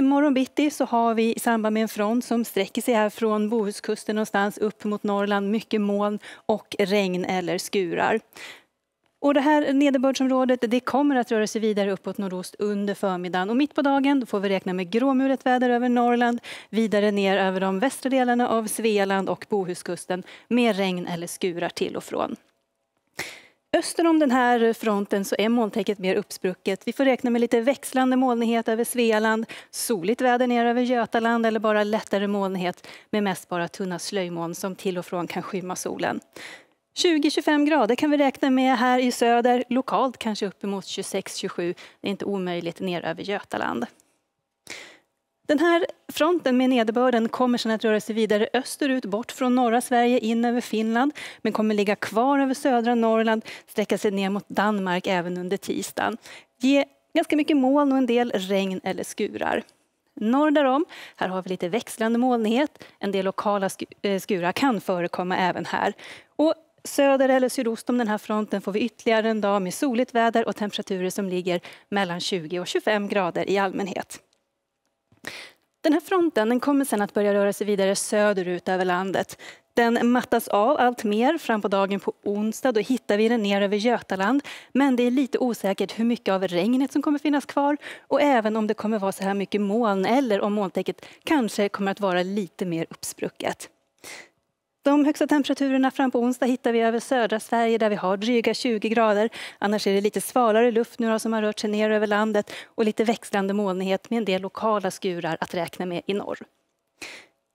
imorgon bitti så har vi i samband med en front som sträcker sig här från Bohuskusten någonstans upp mot Norrland mycket moln och regn eller skurar. Och det här nederbördsområdet det kommer att röra sig vidare uppåt nordost under förmiddagen. Och mitt på dagen får vi räkna med gråmulet väder över Norrland, vidare ner över de västra delarna av Svealand och Bohuskusten med regn eller skurar till och från. Öster om den här fronten så är molntäcket mer uppsprucket. Vi får räkna med lite växlande molnighet över Svealand, soligt väder ner över Götaland eller bara lättare molnighet med mest bara tunna slöjmoln som till och från kan skymma solen. 20-25 grader kan vi räkna med här i söder, lokalt kanske uppemot 26-27. Det är inte omöjligt ner över Götaland. Den här fronten med nederbörden kommer sedan att röra sig vidare österut, bort från norra Sverige, in över Finland, men kommer ligga kvar över södra Norrland, sträcka sig ner mot Danmark även under tisdagen. Ge ganska mycket moln och en del regn eller skurar. Norr därom, här har vi lite växlande molnighet. En del lokala eh, skurar kan förekomma även här. Och Söder eller sydost om den här fronten får vi ytterligare en dag med soligt väder och temperaturer som ligger mellan 20 och 25 grader i allmänhet. Den här fronten den kommer sen att börja röra sig vidare söderut över landet. Den mattas av allt mer. Fram på dagen på onsdag då hittar vi den ner över Götaland. Men det är lite osäkert hur mycket av regnet som kommer finnas kvar och även om det kommer vara så här mycket moln eller om molntäcket kanske kommer att vara lite mer uppsprucket. De högsta temperaturerna fram på onsdag hittar vi över södra Sverige där vi har dryga 20 grader. Annars är det lite svalare luft nu som har rört sig ner över landet och lite växlande molnighet med en del lokala skurar att räkna med i norr.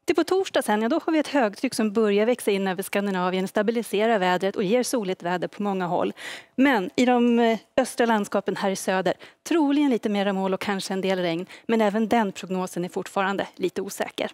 Till på torsdag sen, ja, då har vi ett högtryck som börjar växa in över Skandinavien, stabiliserar vädret och ger soligt väder på många håll. Men i de eh, östra landskapen här i söder, troligen lite mera moln och kanske en del regn. Men även den prognosen är fortfarande lite osäker.